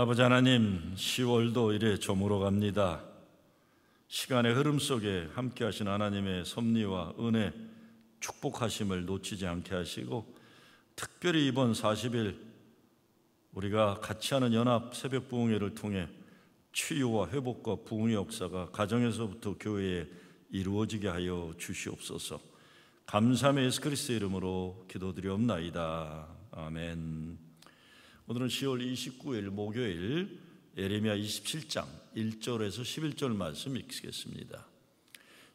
아버지 하나님, 10월도 이래 저물어 갑니다. 시간의 흐름 속에 함께 하신 하나님의 섭리와 은혜, 축복하심을 놓치지 않게 하시고, 특별히 이번 40일, 우리가 같이 하는 연합 새벽 부흥회를 통해 치유와 회복과 부흥의 역사가 가정에서부터 교회에 이루어지게 하여 주시옵소서. 감사함의 예수 그리스도 이름으로 기도드리옵나이다. 아멘. 오늘은 10월 29일 목요일 예레미야 27장 1절에서 11절 말씀 읽겠습니다.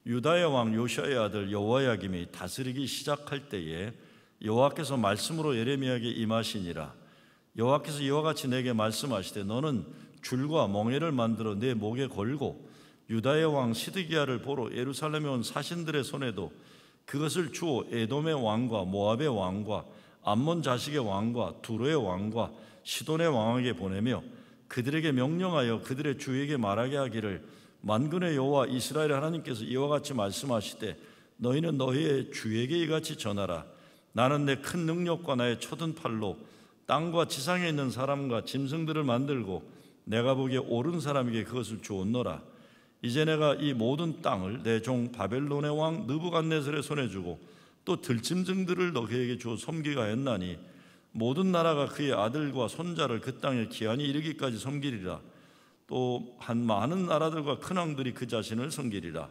유다의 왕 요시아의 아들 여호야김이 다스리기 시작할 때에 여호와께서 말씀으로 예레미야에게 임하시니라. 여호와께서 이와 같이 내게 말씀하시되 너는 줄과 멍에를 만들어 내 목에 걸고 유다의 왕 시드기야를 보러 예루살렘에 온 사신들의 손에도 그것을 주어 에돔의 왕과 모압의 왕과 암몬 자식의 왕과 두로의 왕과 시돈의 왕에게 보내며 그들에게 명령하여 그들의 주에게 말하게 하기를 만군의 여호와 이스라엘 하나님께서 이와 같이 말씀하시되 너희는 너희의 주에게 이같이 전하라 나는 내 큰 능력과 나의 쳐든 팔로 땅과 지상에 있는 사람과 짐승들을 만들고 내가 보기에 옳은 사람에게 그것을 주었노라 이제 내가 이 모든 땅을 내 종 바벨론의 왕 느부갓네살의 손에 주고 또 들짐승들을 너희에게 주어 섬기가 했나니 모든 나라가 그의 아들과 손자를 그 땅에 기한이 이르기까지 섬기리라. 또 한 많은 나라들과 큰 왕들이 그 자신을 섬기리라.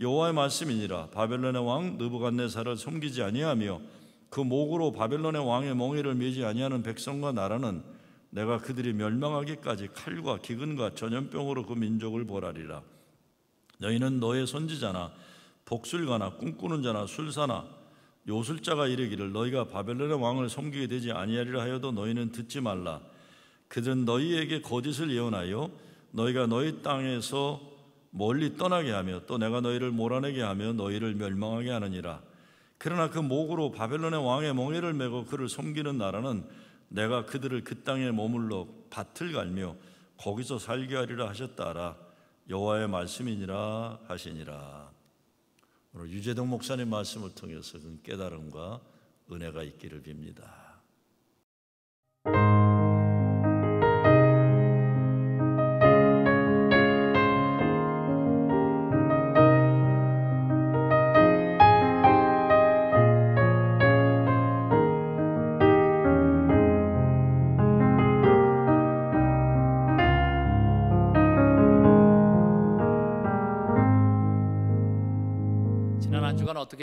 여호와의 말씀이니라. 바벨론의 왕 느부갓네살을 섬기지 아니하며 그 목으로 바벨론의 왕의 멍에를 메지 아니하는 백성과 나라는 내가 그들이 멸망하기까지 칼과 기근과 전염병으로 그 민족을 보라리라. 너희는 너의 손지자나 복술가나 꿈꾸는 자나 술사나 요술자가 이르기를 너희가 바벨론의 왕을 섬기게 되지 아니하리라 하여도 너희는 듣지 말라 그들은 너희에게 거짓을 예언하여 너희가 너희 땅에서 멀리 떠나게 하며 또 내가 너희를 몰아내게 하며 너희를 멸망하게 하느니라 그러나 그 목으로 바벨론의 왕의 멍에를 메고 그를 섬기는 나라는 내가 그들을 그 땅에 머물러 밭을 갈며 거기서 살게 하리라 하셨다라 여호와의 말씀이니라 하시니라 오늘 유재동 목사님 말씀을 통해서 그 깨달음과 은혜가 있기를 빕니다.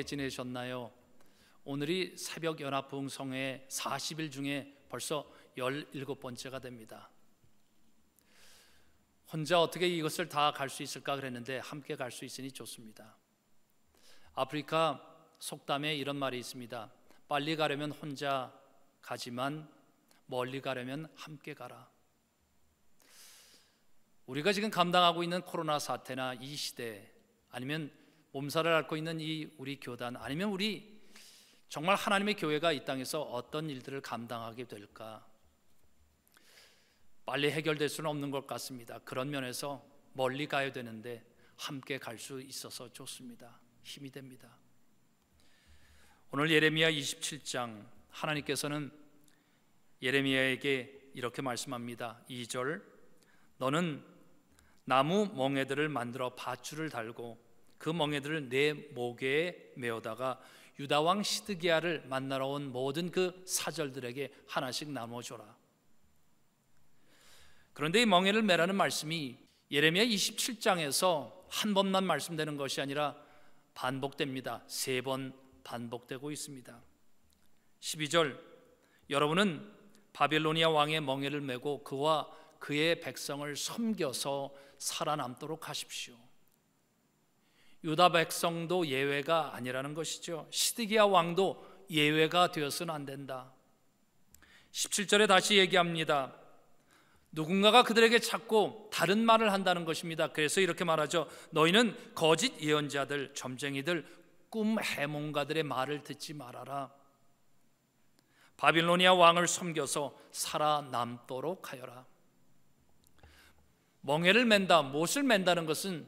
어떻게 지내셨나요? 오늘이 새벽 연합부흥성회 40일 중에 벌써 17번째가 됩니다. 혼자 어떻게 이것을 다 갈 수 있을까 그랬는데 함께 갈 수 있으니 좋습니다. 아프리카 속담에 이런 말이 있습니다. 빨리 가려면 혼자 가지만 멀리 가려면 함께 가라. 우리가 지금 감당하고 있는 코로나 사태나 이 시대 아니면 몸살을 앓고 있는 이 우리 교단 아니면 우리 정말 하나님의 교회가 이 땅에서 어떤 일들을 감당하게 될까? 빨리 해결될 수는 없는 것 같습니다. 그런 면에서 멀리 가야 되는데 함께 갈 수 있어서 좋습니다. 힘이 됩니다. 오늘 예레미야 27장 하나님께서는 예레미야에게 이렇게 말씀합니다. 2절 너는 나무 멍에들을 만들어 밧줄을 달고 그 멍에들을 내 목에 메어다가 유다 왕 시드기야를 만나러 온 모든 그 사절들에게 하나씩 나누어 줘라. 그런데 이 멍에를 메라는 말씀이 예레미야 27장에서 한 번만 말씀되는 것이 아니라 반복됩니다. 세 번 반복되고 있습니다. 12절 여러분은 바빌로니아 왕의 멍에를 메고 그와 그의 백성을 섬겨서 살아남도록 하십시오. 유다 백성도 예외가 아니라는 것이죠. 시드기야 왕도 예외가 되어서는 안 된다. 17절에 다시 얘기합니다. 누군가가 그들에게 자꾸 다른 말을 한다는 것입니다. 그래서 이렇게 말하죠. 너희는 거짓 예언자들, 점쟁이들, 꿈 해몽가들의 말을 듣지 말아라. 바빌로니아 왕을 섬겨서 살아남도록 하여라. 멍해를 맨다, 못을 맨다는 것은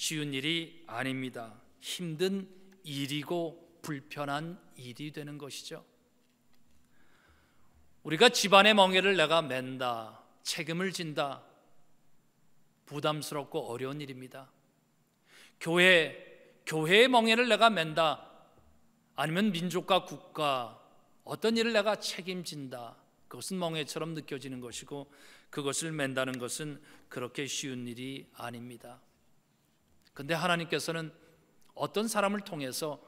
쉬운 일이 아닙니다. 힘든 일이고 불편한 일이 되는 것이죠. 우리가 집안의 멍해를 내가 맨다, 책임을 진다, 부담스럽고 어려운 일입니다. 교회, 교회의 멍해를 내가 맨다, 아니면 민족과 국가, 어떤 일을 내가 책임진다, 그것은 멍해처럼 느껴지는 것이고, 그것을 맨다는 것은 그렇게 쉬운 일이 아닙니다. 근데 하나님께서는 어떤 사람을 통해서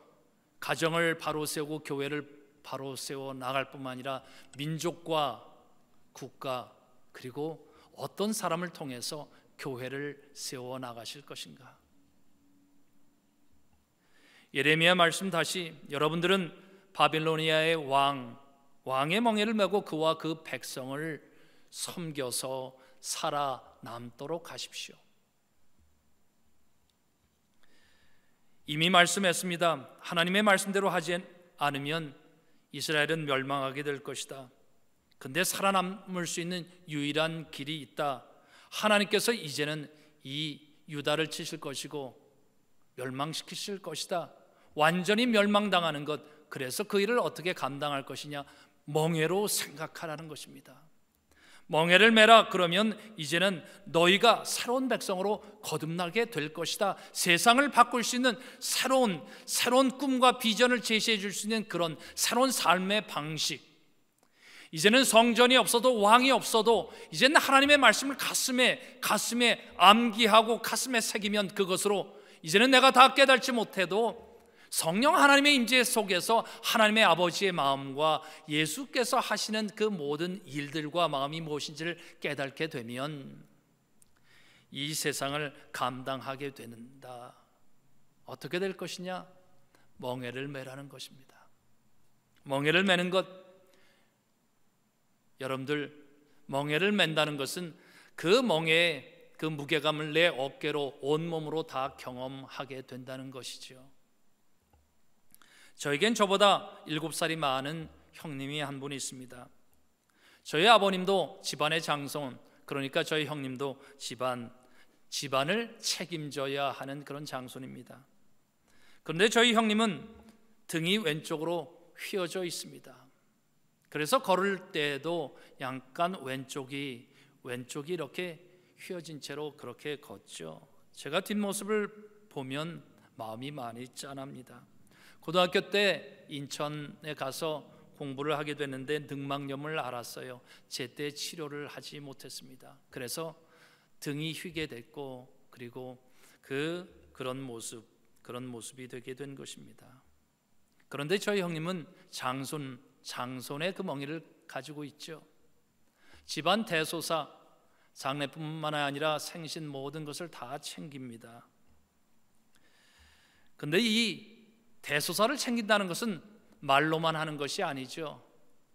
가정을 바로 세우고 교회를 바로 세워 나갈 뿐만 아니라 민족과 국가 그리고 어떤 사람을 통해서 교회를 세워 나가실 것인가? 예레미야 말씀 다시 여러분들은 바빌로니아의 왕 왕의 멍에를 메고 그와 그 백성을 섬겨서 살아남도록 하십시오. 이미 말씀했습니다. 하나님의 말씀대로 하지 않으면 이스라엘은 멸망하게 될 것이다. 근데 살아남을 수 있는 유일한 길이 있다. 하나님께서 이제는 이 유다를 치실 것이고 멸망시키실 것이다. 완전히 멸망당하는 것. 그래서 그 일을 어떻게 감당할 것이냐 멍해로 생각하라는 것입니다. 멍해를 메라 그러면 이제는 너희가 새로운 백성으로 거듭나게 될 것이다. 세상을 바꿀 수 있는 새로운 새로운 꿈과 비전을 제시해 줄 수 있는 그런 새로운 삶의 방식. 이제는 성전이 없어도 왕이 없어도 이제는 하나님의 말씀을 가슴에 가슴에 암기하고 가슴에 새기면 그것으로 이제는 내가 다 깨달지 못해도 성령 하나님의 임재 속에서 하나님의 아버지의 마음과 예수께서 하시는 그 모든 일들과 마음이 무엇인지를 깨닫게 되면 이 세상을 감당하게 된다. 어떻게 될 것이냐? 멍해를 매라는 것입니다. 멍해를 매는 것 여러분들 멍해를 맨다는 것은 그 멍해의 그 무게감을 내 어깨로 온몸으로 다 경험하게 된다는 것이죠. 저에겐 저보다 7 살이 많은 형님이 한 분이 있습니다. 저희 아버님도 집안의 장손, 그러니까 저희 형님도 집안 집안을 책임져야 하는 그런 장손입니다. 그런데 저희 형님은 등이 왼쪽으로 휘어져 있습니다. 그래서 걸을 때에도 약간 왼쪽이 왼쪽이 이렇게 휘어진 채로 그렇게 걷죠. 제가 뒷모습을 보면 마음이 많이 짠합니다. 고등학교 때 인천에 가서 공부를 하게 됐는데 등막염을 알았어요. 제때 치료를 하지 못했습니다. 그래서 등이 휘게 됐고 그리고 그 그런 모습 그런 모습이 되게 된 것입니다. 그런데 저희 형님은 장손 장손의 그 멍이를 가지고 있죠. 집안 대소사 장례뿐만 아니라 생신 모든 것을 다 챙깁니다. 근데 이 대소사를 챙긴다는 것은 말로만 하는 것이 아니죠.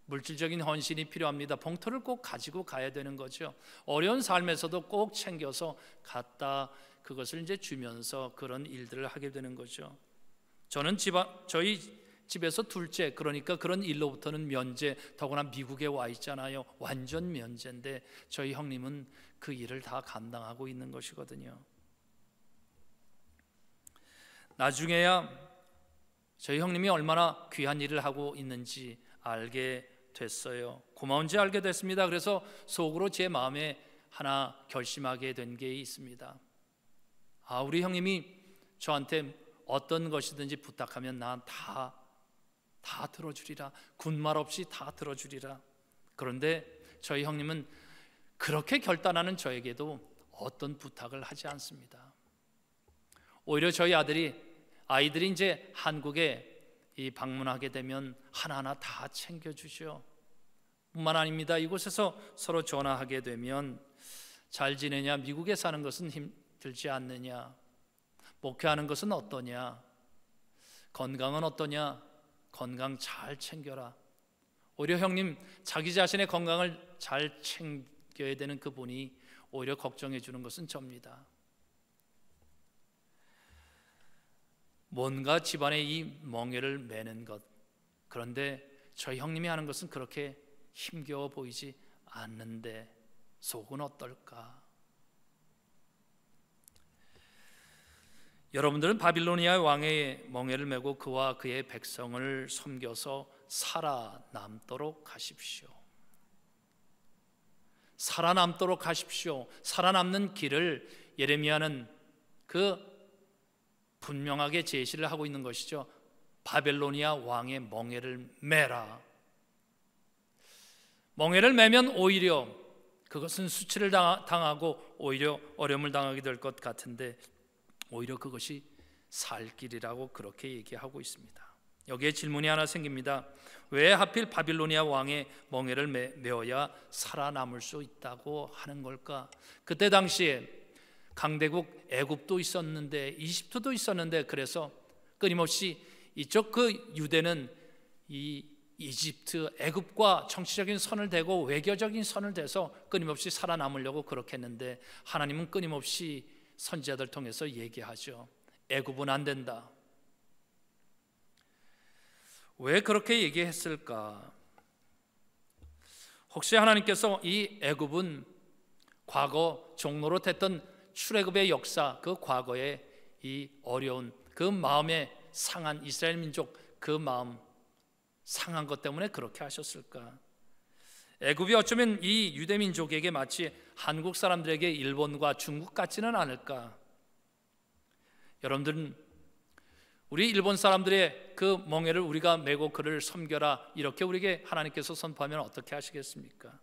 물질적인 헌신이 필요합니다. 봉투를 꼭 가지고 가야 되는 거죠. 어려운 삶에서도 꼭 챙겨서 갔다 그것을 이제 주면서 그런 일들을 하게 되는 거죠. 저는 집 저희 집에서 둘째 그러니까 그런 일로부터는 면제 더구나 미국에 와 있잖아요. 완전 면제인데 저희 형님은 그 일을 다 감당하고 있는 것이거든요. 나중에야 저희 형님이 얼마나 귀한 일을 하고 있는지 알게 됐어요. 고마운지 알게 됐습니다. 그래서 속으로 제 마음에 하나 결심하게 된 게 있습니다. 아, 우리 형님이 저한테 어떤 것이든지 부탁하면 난다다 들어주리라. 군말 없이 다 들어주리라. 그런데 저희 형님은 그렇게 결단하는 저에게도 어떤 부탁을 하지 않습니다. 오히려 저희 아들이 아이들이 이제 한국에 이 방문하게 되면 하나하나 다 챙겨 주시오. 뿐만 아닙니다. 이곳에서 서로 전화하게 되면 잘 지내냐? 미국에 사는 것은 힘들지 않느냐? 목회하는 것은 어떠냐? 건강은 어떠냐? 건강 잘 챙겨라. 오히려 형님 자기 자신의 건강을 잘 챙겨야 되는 그분이 오히려 걱정해 주는 것은 접니다. 뭔가 집안에 이 멍에를 매는 것. 그런데 저희 형님이 하는 것은 그렇게 힘겨워 보이지 않는데 속은 어떨까? 여러분들은 바빌로니아 왕의 멍에를 메고 그와 그의 백성을 섬겨서 살아남도록 하십시오. 살아남도록 하십시오. 살아남는 길을 예레미야는 그 분명하게 제시를 하고 있는 것이죠. 바벨로니아 왕의 멍에를 매라. 멍에를 매면 오히려 그것은 수치를 당하고 오히려 어려움을 당하게 될 것 같은데 오히려 그것이 살 길이라고 그렇게 얘기하고 있습니다. 여기에 질문이 하나 생깁니다. 왜 하필 바빌로니아 왕의 멍에를 메어야 살아남을 수 있다고 하는 걸까? 그때 당시에 강대국 애굽도 있었는데 이집트도 있었는데 그래서 끊임없이 이쪽 그 유대는 이 이집트 애굽과 정치적인 선을 대고 외교적인 선을 대서 끊임없이 살아남으려고 그렇게 했는데 하나님은 끊임없이 선지자들 통해서 얘기하죠. 애굽은 안 된다. 왜 그렇게 얘기했을까? 혹시 하나님께서 이 애굽은 과거 종로로 됐던 출애굽의 역사, 그 과거의 이 어려운 그 마음에 상한 이스라엘 민족 그 마음 상한 것 때문에 그렇게 하셨을까? 애굽이 어쩌면 이 유대 민족에게 마치 한국 사람들에게 일본과 중국 같지는 않을까? 여러분들은 우리 일본 사람들의 그 멍에를 우리가 메고 그를 섬겨라 이렇게 우리에게 하나님께서 선포하면 어떻게 하시겠습니까?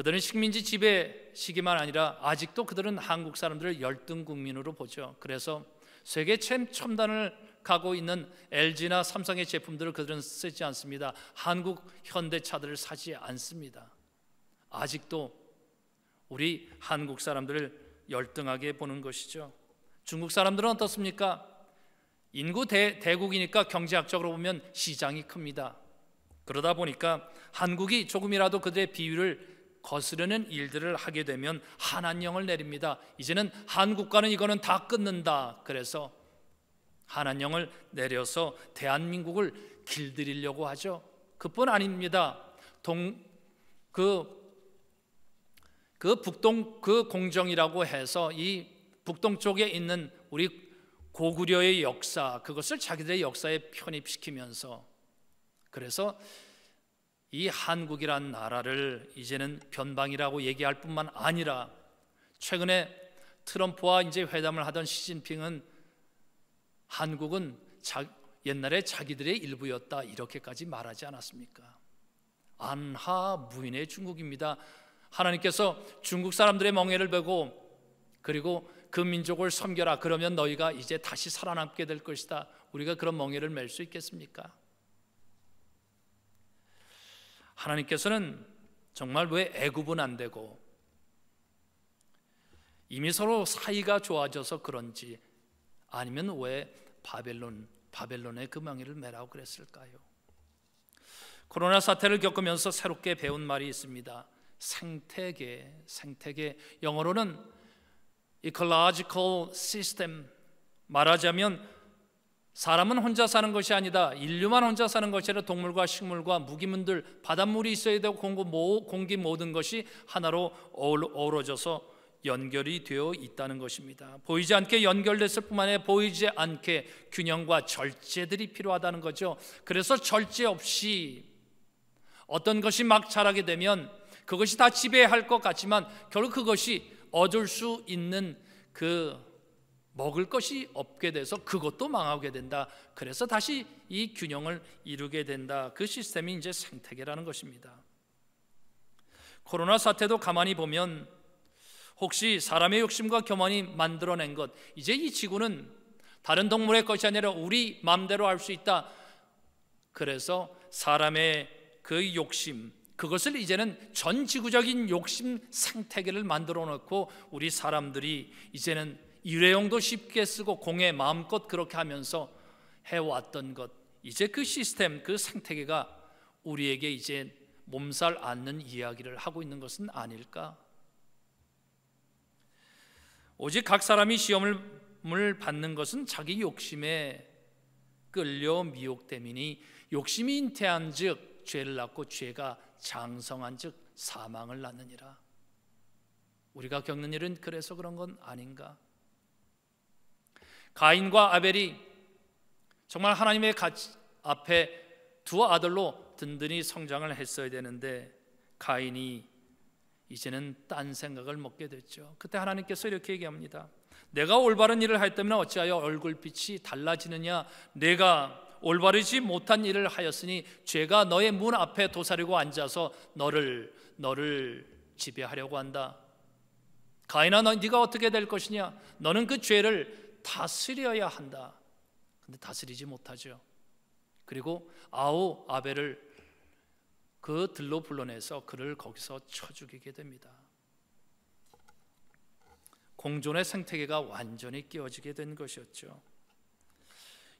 그들은 식민지 지배시기만 아니라 아직도 그들은 한국 사람들을 열등 국민으로 보죠. 그래서 세계 첨단을 가고 있는 LG나 삼성의 제품들을 그들은 쓰지 않습니다. 한국 현대차들을 사지 않습니다. 아직도 우리 한국 사람들을 열등하게 보는 것이죠. 중국 사람들은 어떻습니까? 인구 대, 대국이니까 경제학적으로 보면 시장이 큽니다. 그러다 보니까 한국이 조금이라도 그들의 비율을 거스르는 일들을 하게 되면 한한령을 내립니다. 이제는 한국과는 이거는 다 끊는다. 그래서 한한령을 내려서 대한민국을 길들이려고 하죠. 그뿐 아닙니다. 동그그 그 북동 그 공정이라고 해서 이 북동쪽에 있는 우리 고구려의 역사 그것을 자기들의 역사에 편입시키면서 그래서 이 한국이란 나라를 이제는 변방이라고 얘기할 뿐만 아니라 최근에 트럼프와 이제 회담을 하던 시진핑은 한국은 자, 옛날에 자기들의 일부였다 이렇게까지 말하지 않았습니까? 안하 무인의 중국입니다. 하나님께서 중국 사람들의 멍해를 베고 그리고 그 민족을 섬겨라 그러면 너희가 이제 다시 살아남게 될 것이다. 우리가 그런 멍해를 맬 수 있겠습니까? 하나님께서는 정말 왜 애굽은 안 되고 이미 서로 사이가 좋아져서 그런지 아니면 왜 바벨론 바벨론의 그망이를 매라고 그랬을까요? 코로나 사태를 겪으면서 새롭게 배운 말이 있습니다. 생태계, 생태계 영어로는 ecological system 말하자면 사람은 혼자 사는 것이 아니다. 인류만 혼자 사는 것이 아니라 동물과 식물과 무기문들, 바닷물이 있어야 되고 공기, 공기 모든 것이 하나로 어우러져서 연결이 되어 있다는 것입니다. 보이지 않게 연결됐을 뿐만 아니라 보이지 않게 균형과 절제들이 필요하다는 거죠. 그래서 절제 없이 어떤 것이 막 자라게 되면 그것이 다 지배할 것 같지만 결국 그것이 얻을 수 있는 그 먹을 것이 없게 돼서 그것도 망하게 된다. 그래서 다시 이 균형을 이루게 된다. 그 시스템이 이제 생태계라는 것입니다. 코로나 사태도 가만히 보면 혹시 사람의 욕심과 교만이 만들어낸 것, 이제 이 지구는 다른 동물의 것이 아니라 우리 마음대로 할 수 있다. 그래서 사람의 그 욕심, 그것을 이제는 전 지구적인 욕심 생태계를 만들어 놓고 우리 사람들이 이제는 일회용도 쉽게 쓰고 공에 마음껏 그렇게 하면서 해왔던 것 이제 그 시스템 그 생태계가 우리에게 이제 몸살 앓는 이야기를 하고 있는 것은 아닐까? 오직 각 사람이 시험을 받는 것은 자기 욕심에 끌려 미혹됨이니 욕심이 인태한즉 죄를 낳고 죄가 장성한즉 사망을 낳느니라. 우리가 겪는 일은 그래서 그런 건 아닌가? 가인과 아벨이 정말 하나님의 앞에 두 아들로 든든히 성장을 했어야 되는데 가인이 이제는 딴 생각을 먹게 됐죠. 그때 하나님께서 이렇게 얘기합니다. 내가 올바른 일을 했다면 어찌하여 얼굴빛이 달라지느냐? 내가 올바르지 못한 일을 하였으니 죄가 너의 문 앞에 도사리고 앉아서 너를 너를 지배하려고 한다. 가인아, 너 네가 어떻게 될 것이냐? 너는 그 죄를 다스려야 한다. 근데 다스리지 못하죠. 그리고 아우 아벨을 그 들로 불러내서 그를 거기서 쳐 죽이게 됩니다. 공존의 생태계가 완전히 깨어지게 된 것이었죠.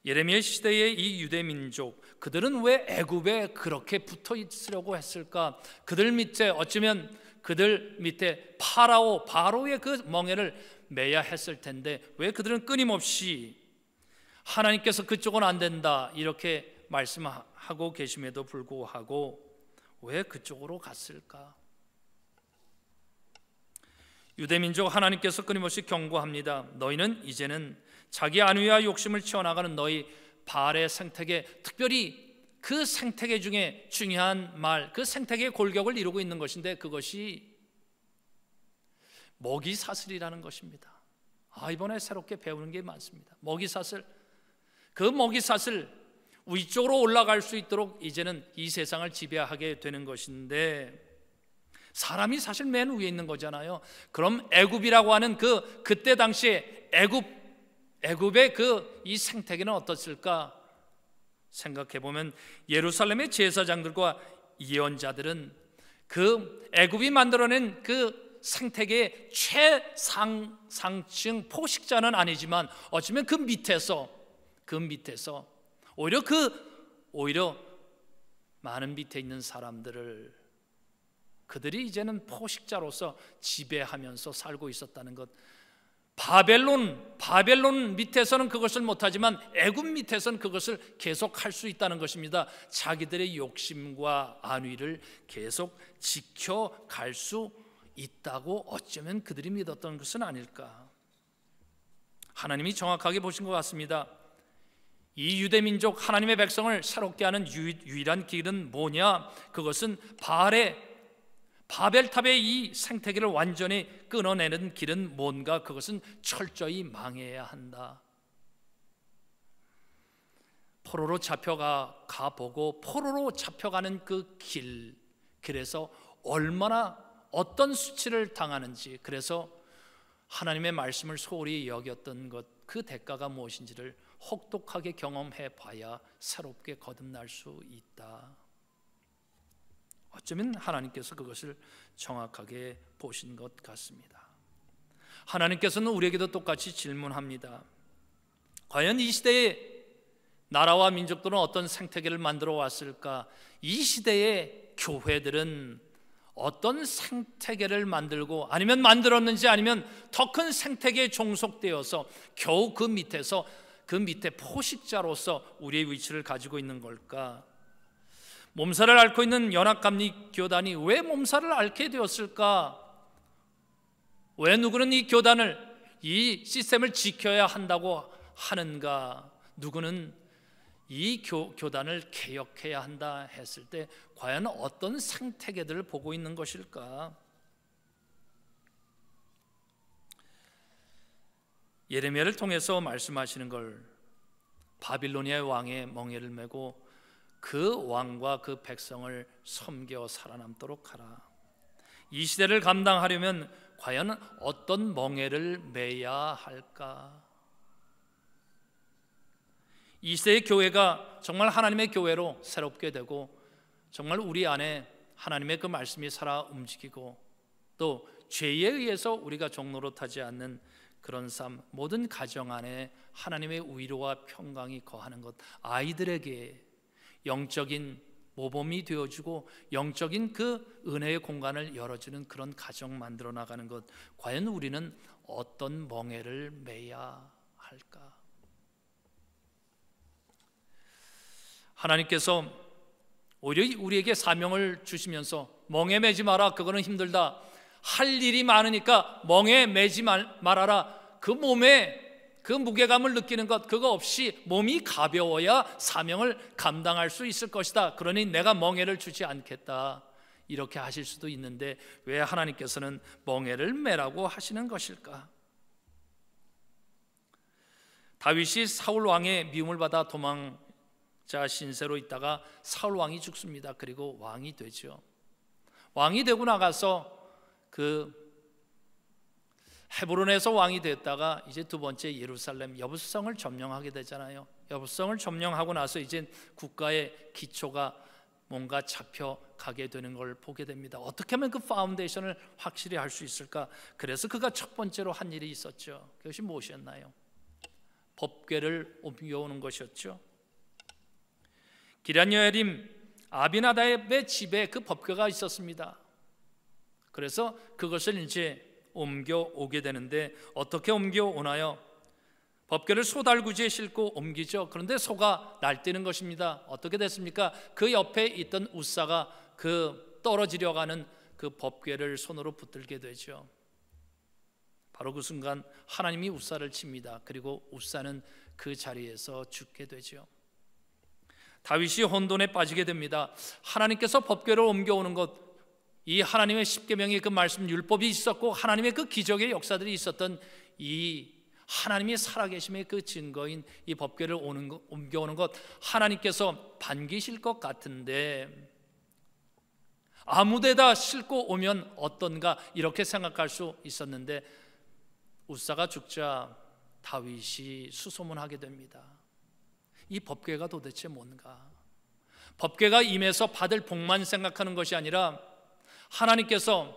예레미야 시대의 이 유대 민족 그들은 왜 애굽에 그렇게 붙어 있으려고 했을까? 그들 밑에 어쩌면 그들 밑에 파라오 바로의 그 멍에를 매야 했을 텐데 왜 그들은 끊임없이 하나님께서 그쪽은 안 된다 이렇게 말씀하고 계심에도 불구하고 왜 그쪽으로 갔을까? 유대민족 하나님께서 끊임없이 경고합니다. 너희는 이제는 자기 안위와 욕심을 채워나가는 너희 발의 생태계, 특별히 그 생태계 중에 중요한 말, 그 생태계의 골격을 이루고 있는 것인데 그것이 먹이 사슬이라는 것입니다. 아, 이번에 새롭게 배우는 게 많습니다. 먹이 사슬. 그 먹이 사슬 위쪽으로 올라갈 수 있도록 이제는 이 세상을 지배하게 되는 것인데 사람이 사실 맨 위에 있는 거잖아요. 그럼 애굽이라고 하는 그 그때 당시에 애굽 애굽의 그이 생태계는 어떻을까 생각해 보면 예루살렘의 제사장들과 예언자들은 그 애굽이 만들어낸 그 생태계의 최상상층 포식자는 아니지만 어쩌면 그 밑에서 그 밑에서 오히려 그 오히려 많은 밑에 있는 사람들을 그들이 이제는 포식자로서 지배하면서 살고 있었다는 것 바벨론 바벨론 밑에서는 그것을 못하지만 애굽 밑에서는 그것을 계속할 수 있다는 것입니다. 자기들의 욕심과 안위를 계속 지켜갈 수 있다고 어쩌면 그들이 믿었던 것은 아닐까. 하나님이 정확하게 보신 것 같습니다. 이 유대 민족 하나님의 백성을 새롭게 하는 유, 일한 길은 뭐냐? 그것은 바알의 바벨탑의 이 생태계를 완전히 끊어내는 길은 뭔가? 그것은 철저히 망해야 한다. 포로로 잡혀가 보고 포로로 잡혀가는 그 길. 그래서 얼마나 어떤 수치를 당하는지 그래서 하나님의 말씀을 소홀히 여겼던 것 그 대가가 무엇인지를 혹독하게 경험해 봐야 새롭게 거듭날 수 있다. 어쩌면 하나님께서 그것을 정확하게 보신 것 같습니다. 하나님께서는 우리에게도 똑같이 질문합니다. 과연 이 시대에 나라와 민족들은 어떤 생태계를 만들어 왔을까? 이 시대의 교회들은 어떤 생태계를 만들고 아니면 만들었는지 아니면 더 큰 생태계에 종속되어서 겨우 그 밑에서 그 밑에 포식자로서 우리의 위치를 가지고 있는 걸까? 몸살을 앓고 있는 연합감리 교단이 왜 몸살을 앓게 되었을까? 왜 누구는 이 교단을 이 시스템을 지켜야 한다고 하는가? 누구는 이 교, 교단을 개혁해야 한다 했을 때 과연 어떤 생태계들을 보고 있는 것일까? 예레미야를 통해서 말씀하시는 걸바빌로니아 왕의 멍에를 메고 그 왕과 그 백성을 섬겨 살아남도록 하라. 이 시대를 감당하려면 과연 어떤 멍에를 메야 할까? 2세의 교회가 정말 하나님의 교회로 새롭게 되고 정말 우리 안에 하나님의 그 말씀이 살아 움직이고 또 죄에 의해서 우리가 종로로타지 않는 그런 삶 모든 가정 안에 하나님의 위로와 평강이 거하는 것 아이들에게 영적인 모범이 되어주고 영적인 그 은혜의 공간을 열어주는 그런 가정 만들어 나가는 것 과연 우리는 어떤 멍에를 매야 할까? 하나님께서 우리에게 사명을 주시면서 멍에 매지 마라. 그거는 힘들다. 할 일이 많으니까 멍에 매지 말, 아라그 몸에 그 무게감을 느끼는 것 그거 없이 몸이 가벼워야 사명을 감당할 수 있을 것이다. 그러니 내가 멍에를 주지 않겠다. 이렇게 하실 수도 있는데 왜 하나님께서는 멍에를 매라고 하시는 것일까? 다윗이 사울 왕의 미움을 받아 도망 자 신세로 있다가 사울 왕이 죽습니다. 그리고 왕이 되죠. 왕이 되고 나가서 그 헤브론에서 왕이 됐다가 이제 두 번째 예루살렘 여부성을 점령하게 되잖아요. 여부성을 점령하고 나서 이제 국가의 기초가 뭔가 잡혀가게 되는 걸 보게 됩니다. 어떻게 하면 그 파운데이션을 확실히 할 수 있을까? 그래서 그가 첫 번째로 한 일이 있었죠. 그것이 무엇이었나요? 법궤를 옮겨오는 것이었죠. 기란여야림 아비나다의 집에 그 법궤가 있었습니다. 그래서 그것을 이제 옮겨오게 되는데 어떻게 옮겨오나요? 법궤를 소달구지에 싣고 옮기죠. 그런데 소가 날뛰는 것입니다. 어떻게 됐습니까? 그 옆에 있던 우사가 그 떨어지려 가는 그 법궤를 손으로 붙들게 되죠. 바로 그 순간 하나님이 우사를 칩니다. 그리고 우사는 그 자리에서 죽게 되죠. 다윗이 혼돈에 빠지게 됩니다. 하나님께서 법궤를 옮겨오는 것, 이 하나님의 십계명의 그 말씀 율법이 있었고 하나님의 그 기적의 역사들이 있었던 이 하나님이 살아계심의 그 증거인 이 법궤를 오는 것, 옮겨오는 것 하나님께서 반기실 것 같은데 아무데다 싣고 오면 어떤가 이렇게 생각할 수 있었는데 우사가 죽자 다윗이 수소문하게 됩니다. 이 법궤가 도대체 뭔가? 법궤가 임해서 받을 복만 생각하는 것이 아니라 하나님께서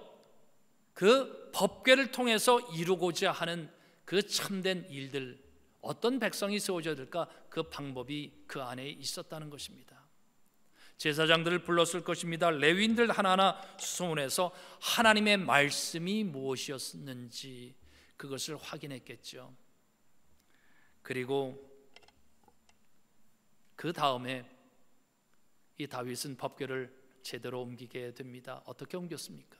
그 법궤를 통해서 이루고자 하는 그 참된 일들 어떤 백성이 세워져야 될까 그 방법이 그 안에 있었다는 것입니다. 제사장들을 불렀을 것입니다. 레위인들 하나하나 수소문해서 하나님의 말씀이 무엇이었는지 그것을 확인했겠죠. 그리고 그 다음에 이 다윗은 법궤를 제대로 옮기게 됩니다. 어떻게 옮겼습니까?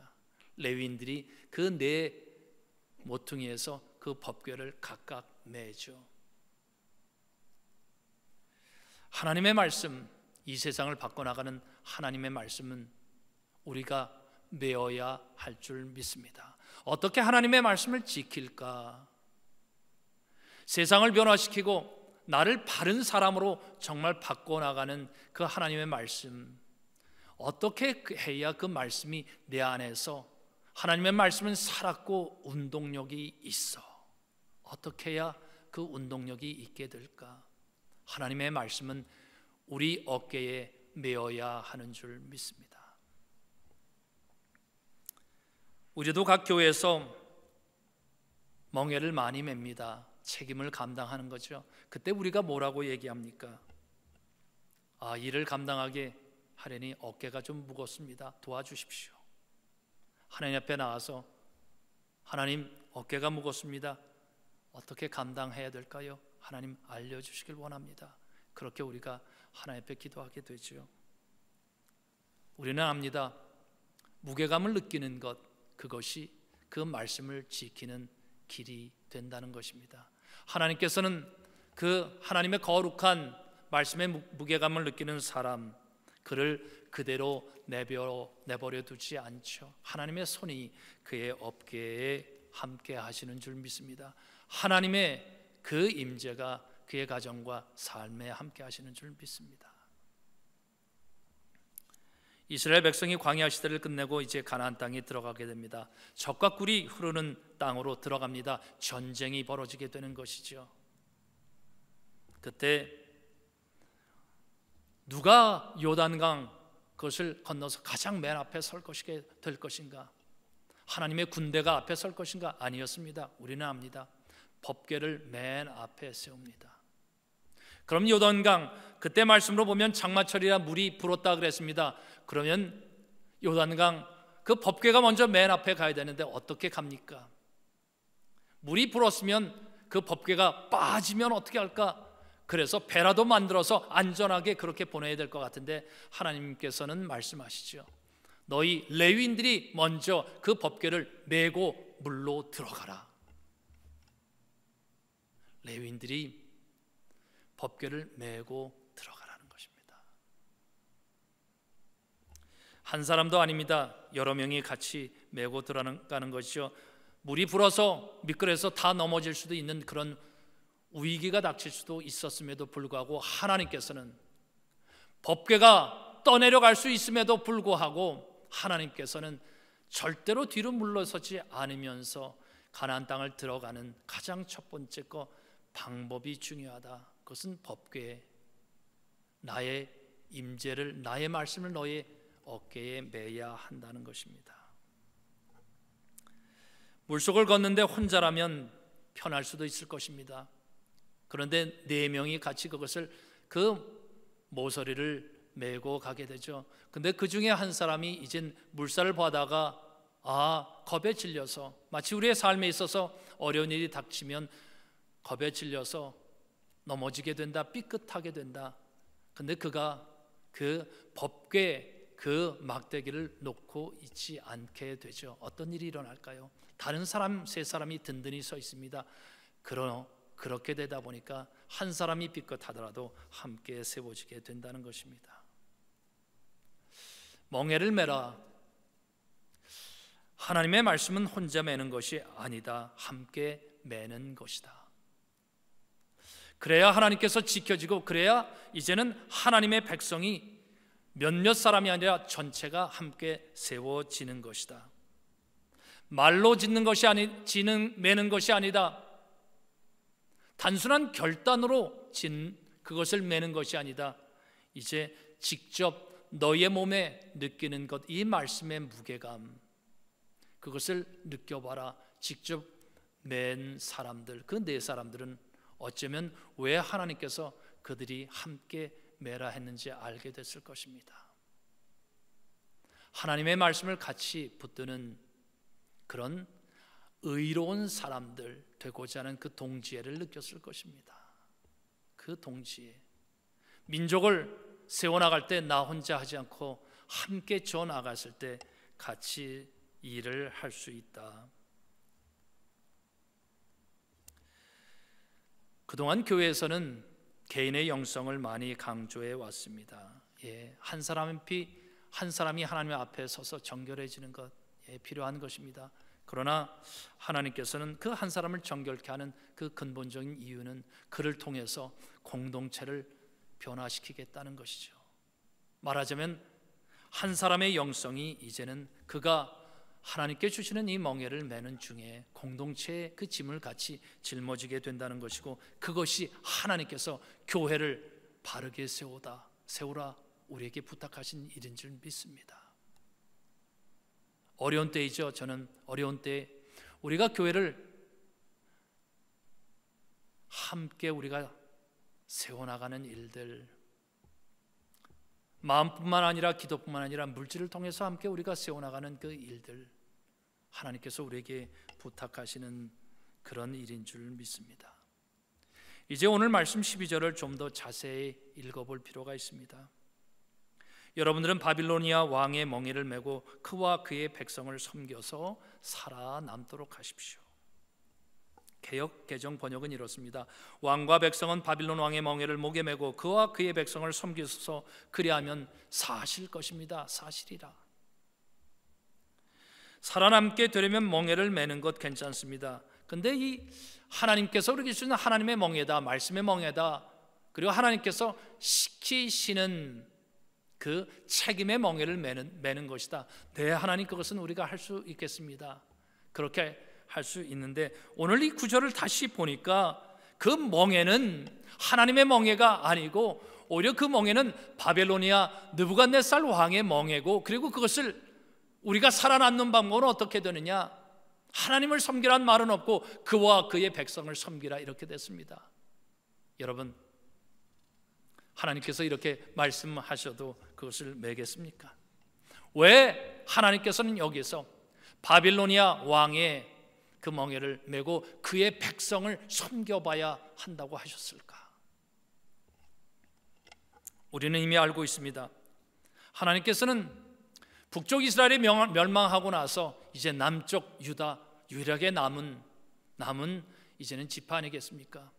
레위인들이 그 네 모퉁이에서 그 법궤를 각각 매죠. 하나님의 말씀, 이 세상을 바꿔나가는 하나님의 말씀은 우리가 메어야할 줄 믿습니다. 어떻게 하나님의 말씀을 지킬까? 세상을 변화시키고 나를 바른 사람으로 정말 바꿔나가는 그 하나님의 말씀 어떻게 그 해야 그 말씀이 내 안에서 하나님의 말씀은 살았고 운동력이 있어 어떻게 해야 그 운동력이 있게 될까 하나님의 말씀은 우리 어깨에 메어야 하는 줄 믿습니다 우리도 각 교회에서 멍해를 많이 맵니다 책임을 감당하는 거죠. 그때 우리가 뭐라고 얘기합니까? 아, 일을 감당하게 하려니 어깨가 좀 무겁습니다. 도와주십시오. 하나님 앞에 나와서 하나님 어깨가 무겁습니다. 어떻게 감당해야 될까요? 하나님 알려주시길 원합니다. 그렇게 우리가 하나님 앞에 기도하게 되지 우리는 압니다. 무게감을 느끼는 것, 그것이 그 말씀을 지키는 길이 된다는 것입니다. 하나님께서는 그 하나님의 거룩한 말씀의 무게감을 느끼는 사람 그를 그대로 내버려, 내버려 두지 않죠. 하나님의 손이 그의 업계에 함께 하시는 줄 믿습니다. 하나님의 그 임재가 그의 가정과 삶에 함께 하시는 줄 믿습니다. 이스라엘 백성이 광야 시대를 끝내고 이제 가나안 땅에 들어가게 됩니다. 적과 꿀이 흐르는 땅으로 들어갑니다. 전쟁이 벌어지게 되는 것이죠. 그때 누가 요단강 그것을 건너서 가장 맨 앞에 설 것이게 될 것인가? 하나님의 군대가 앞에 설 것인가? 아니었습니다. 우리는 압니다. 법궤를 맨 앞에 세웁니다. 그럼 요단강 그때 말씀으로 보면 장마철이라 물이 불었다 그랬습니다. 그러면 요단강 그 법궤가 먼저 맨 앞에 가야 되는데 어떻게 갑니까? 물이 불었으면 그 법궤가 빠지면 어떻게 할까? 그래서 배라도 만들어서 안전하게 그렇게 보내야 될 것 같은데 하나님께서는 말씀하시죠. 너희 레위인들이 먼저 그 법궤를 메고 물로 들어가라. 레위인들이 법궤를 메고 한 사람도 아닙니다. 여러 명이 같이 메고 들어가는 것이죠. 물이 불어서 미끄러서 다 넘어질 수도 있는 그런 위기가 닥칠 수도 있었음에도 불구하고 하나님께서는 법궤가 떠내려갈 수 있음에도 불구하고 하나님께서는 절대로 뒤로 물러서지 않으면서 가나안 땅을 들어가는 가장 첫 번째 거 방법이 중요하다. 그것은 법궤 나의 임재를 나의 말씀을 너의 어깨에 매야 한다는 것입니다. 물속을 걷는데 혼자라면 편할 수도 있을 것입니다. 그런데 네 명이 같이 그것을 그 모서리를 메고 가게 되죠. 근데 그 중에 한 사람이 이젠 물살을 보다가 아, 겁에 질려서 마치 우리의 삶에 있어서 어려운 일이 닥치면 겁에 질려서 넘어지게 된다, 삐끗하게 된다. 근데 그가 그 법궤 그 막대기를 놓고 있지 않게 되죠. 어떤 일이 일어날까요? 다른 사람 세 사람이 든든히 서 있습니다. 그러 그렇게 되다 보니까 한 사람이 삐끗하더라도 함께 세워지게 된다는 것입니다. 멍해를 매라. 하나님의 말씀은 혼자 매는 것이 아니다. 함께 매는 것이다. 그래야 하나님께서 지켜지고 그래야 이제는 하나님의 백성이 몇몇 사람이 아니라 전체가 함께 세워지는 것이다. 말로 짓는 것이 아니 지는 매는 것이 아니다. 단순한 결단으로 진 그것을 매는 것이 아니다. 이제 직접 너의 몸에 느끼는 것 이 말씀의 무게감 그것을 느껴봐라. 직접 맨 사람들 그 네 사람들은 어쩌면 왜 하나님께서 그들이 함께 매라 했는지 알게 됐을 것입니다. 하나님의 말씀을 같이 붙드는 그런 의로운 사람들 되고자 하는 그 동지애를 느꼈을 것입니다. 그 동지애. 민족을 세워나갈 때 나 혼자 하지 않고 함께 져 나갔을 때 같이 일을 할 수 있다. 그동안 교회에서는 개인의 영성을 많이 강조해 왔습니다. 예, 한 사람 이한 사람이 하나님 앞에 서서 정결해지는 것 예, 필요한 것입니다. 그러나 하나님께서는 그 한 사람을 정결케 하는 그 근본적인 이유는 그를 통해서 공동체를 변화시키겠다는 것이죠. 말하자면 한 사람의 영성이 이제는 그가 하나님께 주시는 이 멍에를 매는 중에 공동체의 그 짐을 같이 짊어지게 된다는 것이고 그것이 하나님께서 교회를 바르게 세우다 세우라 우리에게 부탁하신 일인 줄 믿습니다. 어려운 때이죠. 저는 어려운 때 우리가 교회를 함께 우리가 세워나가는 일들 마음뿐만 아니라 기도뿐만 아니라 물질을 통해서 함께 우리가 세워나가는 그 일들 하나님께서 우리에게 부탁하시는 그런 일인 줄 믿습니다. 이제 오늘 말씀 12절을 좀 더 자세히 읽어볼 필요가 있습니다. 여러분들은 바빌로니아 왕의 멍에를 메고 그와 그의 백성을 섬겨서 살아남도록 하십시오. 개혁 개정 번역은 이렇습니다. 왕과 백성은 바빌론 왕의 멍에를 목에 메고 그와 그의 백성을 섬기소서 그리하면 사실 것입니다. 사실이라. 살아남게 되려면 멍에를 매는 것 괜찮습니다. 근데 이 하나님께서 우리에게 주는 하나님의 멍에다 말씀의 멍에다 그리고 하나님께서 시키시는 그 책임의 멍에를 매는, 매는 것이다. 네 하나님 그것은 우리가 할 수 있겠습니다. 그렇게 할수 있는데 오늘 이 구절을 다시 보니까 그 멍에는 하나님의 멍에가 아니고 오히려 그 멍에는 바벨로니아 느부갓네살 왕의 멍에고 그리고 그것을 우리가 살아남는 방법은 어떻게 되느냐? 하나님을 섬기란 말은 없고 그와 그의 백성을 섬기라 이렇게 됐습니다. 여러분 하나님께서 이렇게 말씀하셔도 그것을 매겠습니까? 왜 하나님께서는 여기서 바빌로니아 왕의 그 멍에를 메고 그의 백성을 섬겨봐야 한다고 하셨을까? 우리는 이미 알고 있습니다. 하나님께서는 북쪽 이스라엘이 멸망하고 나서 이제 남쪽 유다 유일하 남은 남은 이제는 지파 아니겠습니까?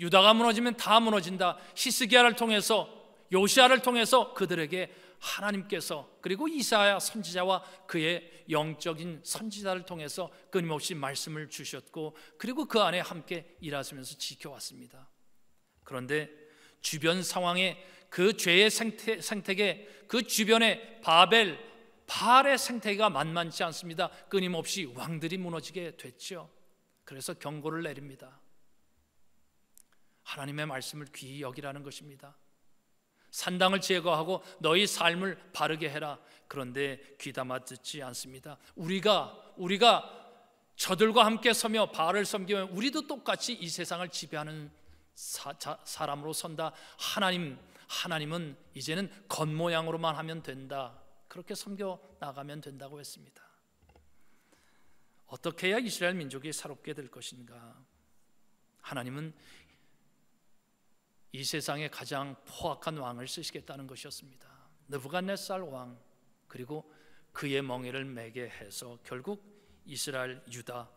유다가 무너지면 다 무너진다. 히스기야를 통해서 요시아를 통해서 그들에게 하나님께서 그리고 이사야 선지자와 그의 영적인 선지자를 통해서 끊임없이 말씀을 주셨고 그리고 그 안에 함께 일하시면서 지켜왔습니다. 그런데 주변 상황에 그 죄의 생태, 생태계 그 주변에 바벨 발의 생태계가 만만치 않습니다. 끊임없이 왕들이 무너지게 됐죠. 그래서 경고를 내립니다. 하나님의 말씀을 귀히 여기라는 것입니다. 산당을 제거하고 너희 삶을 바르게 해라. 그런데 귀담아 듣지 않습니다. 우리가 우리가 저들과 함께 서며 바알을 섬기면 우리도 똑같이 이 세상을 지배하는 사, 람으로 선다. 하나님 하나님은 이제는 겉모양으로만 하면 된다. 그렇게 섬겨 나가면 된다고 했습니다. 어떻게 해야 이스라엘 민족이 새롭게 될 것인가? 하나님은 이 세상에 가장 포악한 왕을 쓰시겠다는 것이었습니다. 느부갓네살 왕 그리고 그의 멍에를 매게 해서 결국 이스라엘 유다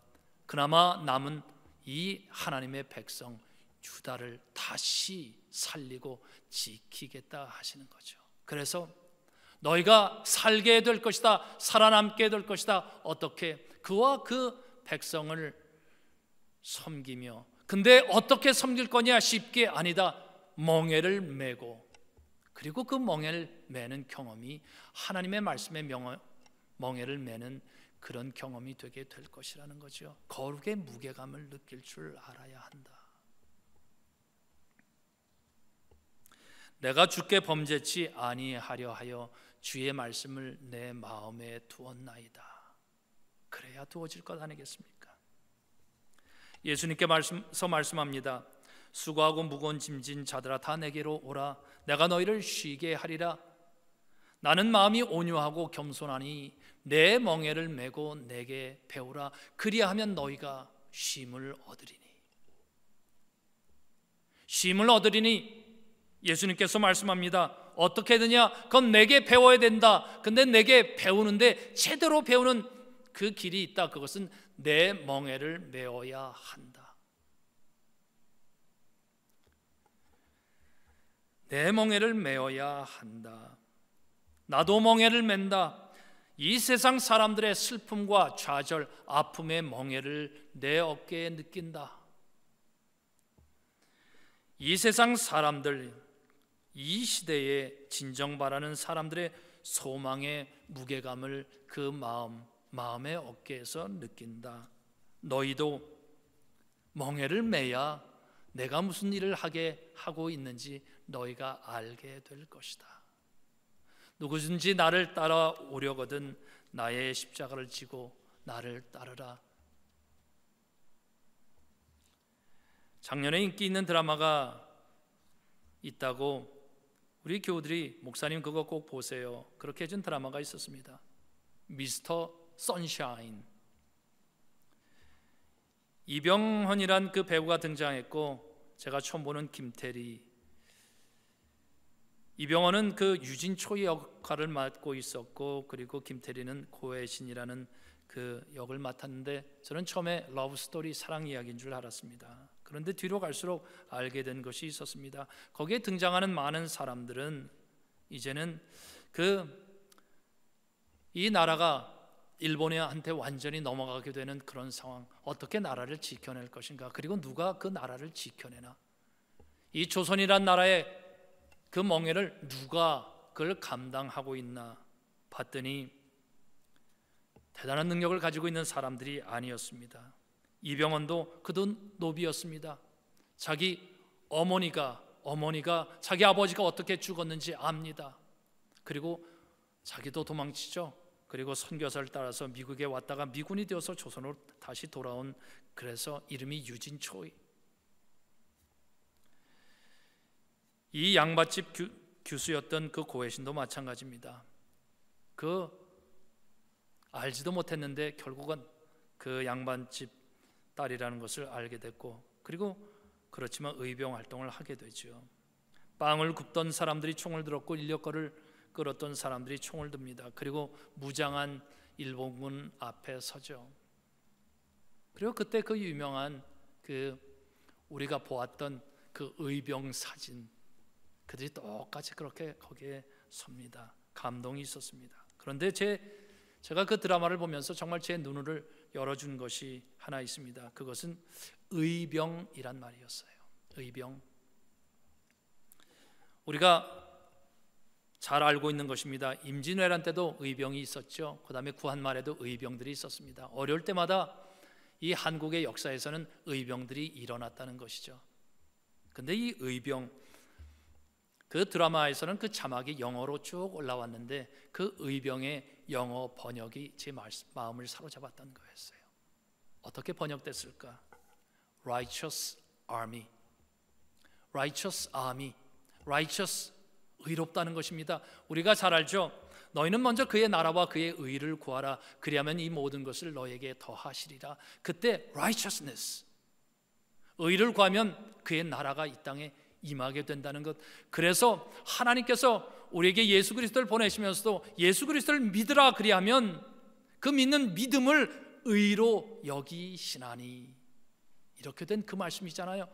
그나마 남은 이 하나님의 백성 유다를 다시 살리고 지키겠다 하시는 거죠. 그래서 너희가 살게 될 것이다. 살아남게 될 것이다. 어떻게 그와 그 백성을 섬기며 근데 어떻게 섬길 거냐 쉽게 아니다. 멍해를 메고 그리고 그 멍해를 매는 경험이 하나님의 말씀의 명어, 멍해를 매는 그런 경험이 되게 될 것이라는 거죠. 거룩의 무게감을 느낄 줄 알아야 한다. 내가 주께 범죄치 아니하려 하여 주의 말씀을 내 마음에 두었나이다. 그래야 두어질 것 아니겠습니까? 예수님께 말씀, 말씀합니다. 수고하고 무거운 짐진 자들아 다 내게로 오라 내가 너희를 쉬게 하리라 나는 마음이 온유하고 겸손하니 내 멍에를 메고 내게 배우라 그리하면 너희가 쉼을 얻으리니 쉼을 얻으리니 예수님께서 말씀합니다 어떻게 되냐 그건 내게 배워야 된다 근데 내게 배우는데 제대로 배우는 그 길이 있다 그것은 내 멍에를 메어야 한다 내 멍에를 메어야 한다. 나도 멍에를 맨다. 이 세상 사람들의 슬픔과 좌절, 아픔의 멍에를 내 어깨에 느낀다. 이 세상 사람들, 이 시대에 진정 바라는 사람들의 소망의 무게감을 그 마음, 마음의 어깨에서 느낀다. 너희도 멍해를 매야 내가 무슨 일을 하게 하고 있는지 너희가 알게 될 것이다. 누구든지 나를 따라오려거든 나의 십자가를 지고 나를 따르라. 작년에 인기 있는 드라마가 있다고 우리 교우들이 목사님 그거 꼭 보세요. 그렇게 해준 드라마가 있었습니다. 미스터 선샤인. 이병헌이란 그 배우가 등장했고 제가 처음 보는 김태리 이병헌은 그 유진초의 역할을 맡고 있었고 그리고 김태리는 고혜신이라는그 역을 맡았는데 저는 처음에 러브 스토리 사랑 이야기인 줄 알았습니다. 그런데 뒤로 갈수록 알게 된 것이 있었습니다. 거기에 등장하는 많은 사람들은 이제는 그 이 나라가 일본한테 완전히 넘어가게 되는 그런 상황, 어떻게 나라를 지켜낼 것인가, 그리고 누가 그 나라를 지켜내나. 이 조선이란 나라에 그 멍해를 누가 그걸 감당하고 있나 봤더니 대단한 능력을 가지고 있는 사람들이 아니었습니다. 이병헌도 그 돈 노비였습니다. 자기 어머니가 어머니가 자기 아버지가 어떻게 죽었는지 압니다. 그리고 자기도 도망치죠. 그리고 선교사를 따라서 미국에 왔다가 미군이 되어서 조선으로 다시 돌아온 그래서 이름이 유진초이 이 양밭집 규, 수였던그 고해신도 마찬가지입니다. 그 알지도 못했는데 결국은 그 양반집 딸이라는 것을 알게 됐고 그리고 그렇지만 의병 활동을 하게 되죠. 빵을 굽던 사람들이 총을 들었고 인력거를 끌었던 사람들이 총을 듭니다. 그리고 무장한 일본군 앞에 서죠. 그리고 그때 그 유명한 그 우리가 보았던 그 의병 사진 그들이 똑같이 그렇게 거기에 섭니다. 감동이 있었습니다. 그런데 제 제가 그 드라마를 보면서 정말 제 눈을 열어준 것이 하나 있습니다. 그것은 의병이란 말이었어요. 의병. 우리가 잘 알고 있는 것입니다. 임진왜란 때도 의병이 있었죠. 그 다음에 구한말에도 의병들이 있었습니다. 어려울 때마다 이 한국의 역사에서는 의병들이 일어났다는 것이죠. 근데 이 의병, 그 드라마에서는 그 자막이 영어로 쭉 올라왔는데 그 의병의 영어 번역이 제 마음을 사로잡았던 거였어요. 어떻게 번역됐을까? Righteous Army, Righteous Army, Righteous 의롭다는 것입니다. 우리가 잘 알죠. 너희는 먼저 그의 나라와 그의 의를 구하라. 그리하면 이 모든 것을 너에게 더하시리라. 그때 righteousness 의를 구하면 그의 나라가 이 땅에 임하게 된다는 것. 그래서 하나님께서 우리에게 예수 그리스도를 보내시면서도 예수 그리스도를 믿으라 그리하면 그 믿는 믿음을 의로 여기시나니 이렇게 된 그 말씀이잖아요.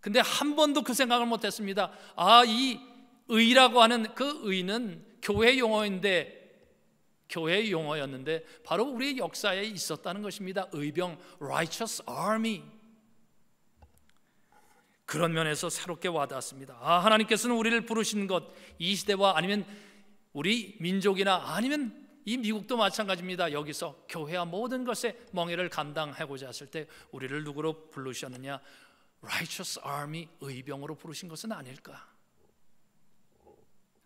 근데 한 번도 그 생각을 못 했습니다. 아, 이 의라고 하는 그 의는 교회 용어인데 교회의 용어였는데 바로 우리의 역사에 있었다는 것입니다. 의병 righteous army 그런 면에서 새롭게 와닿았습니다. 아, 하나님께서는 우리를 부르신 것, 이 시대와 아니면 우리 민족이나 아니면 이 미국도 마찬가지입니다. 여기서 교회와 모든 것에 멍해를 감당하고자 했을 때 우리를 누구로 부르셨느냐? Righteous Army 의병으로 부르신 것은 아닐까?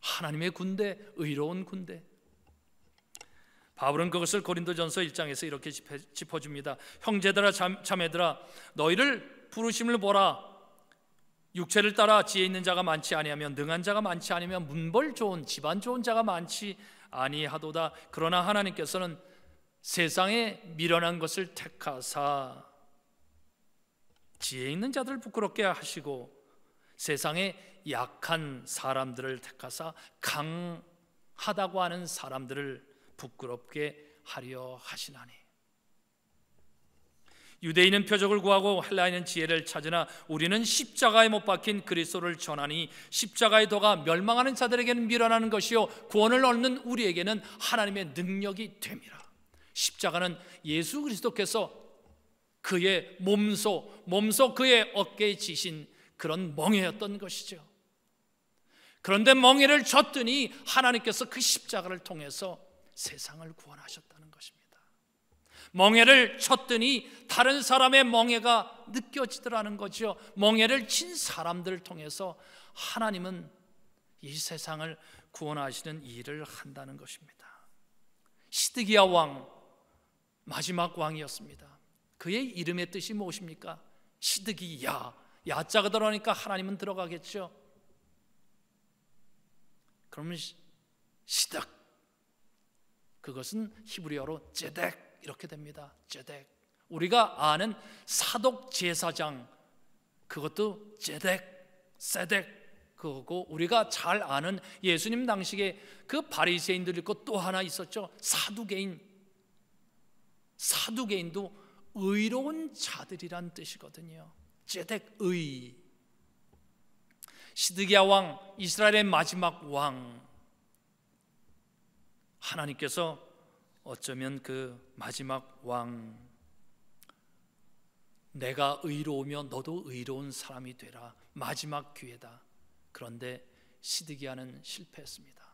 하나님의 군대, 의로운 군대. 바울은 그것을 고린도전서 1장에서 이렇게 짚어줍니다. 형제들아 자매들아 너희를 부르심을 보라 육체를 따라 지혜 있는 자가 많지 아니하면 능한 자가 많지 아니면 문벌 좋은 집안 좋은 자가 많지 아니하도다 그러나 하나님께서는 세상에 미련한 것을 택하사 지혜 있는 자들을 부끄럽게 하시고 세상에 약한 사람들을 택하사 강하다고 하는 사람들을 부끄럽게 하려 하시나니 유대인은 표적을 구하고 할라인은 지혜를 찾으나 우리는 십자가에 못 박힌 그리스도를 전하니 십자가의 도가 멸망하는 자들에게는 미련하는 것이요 구원을 얻는 우리에게는 하나님의 능력이 됨이라. 십자가는 예수 그리스도께서 그의 몸소 몸소 그의 어깨에 지신 그런 멍에였던 것이죠. 그런데 멍에를 줬더니 하나님께서 그 십자가를 통해서 세상을 구원하셨다. 멍해를 쳤더니 다른 사람의 멍해가 느껴지더라는 거죠. 멍해를 친 사람들을 통해서 하나님은 이 세상을 구원하시는 일을 한다는 것입니다. 시드기야 왕 마지막 왕이었습니다. 그의 이름의 뜻이 무엇입니까? 시드기야 야자가 들어가니까 하나님은 들어가겠죠. 그러면 시득 그것은 히브리어로 제덱 이렇게 됩니다. 제덱. 우리가 아는 사독 제사장 그것도 제덱, 세덱 그거고 우리가 잘 아는 예수님 당시에 그 바리새인들 있고 또 하나 있었죠. 사두개인. 사두개인도 의로운 자들이란 뜻이거든요. 제덱의 시드기야 왕 이스라엘의 마지막 왕 하나님께서 어쩌면 그 마지막 왕 내가 의로우며 너도 의로운 사람이 되라 마지막 기회다. 그런데 시드기야는 실패했습니다.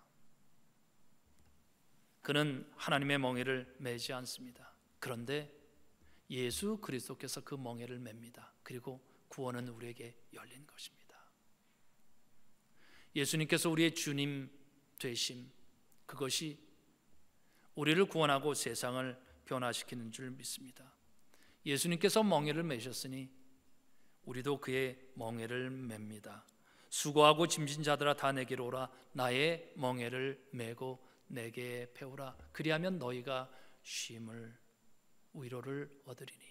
그는 하나님의 멍에를 매지 않습니다. 그런데 예수 그리스도께서 그 멍에를 맵니다. 그리고 구원은 우리에게 열린 것입니다. 예수님께서 우리의 주님 되심 그것이 우리를 구원하고 세상을 변화시키는 줄 믿습니다. 예수님께서 멍에를 매셨으니 우리도 그의 멍에를 맵니다. 수고하고 짐진 자들아 다 내게로 오라 나의 멍에를 메고 내게 배우라 그리하면 너희가 쉼을 위로를 얻으리니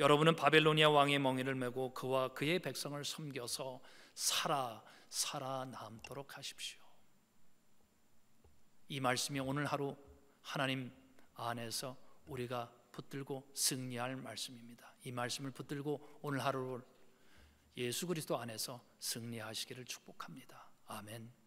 여러분은 바벨로니아 왕의 멍에를 메고 그와 그의 백성을 섬겨서 살아 살아남도록 하십시오. 이 말씀이 오늘 하루 하나님 안에서 우리가 붙들고 승리할 말씀입니다. 이 말씀을 붙들고 오늘 하루를 예수 그리스도 안에서 승리하시기를 축복합니다. 아멘.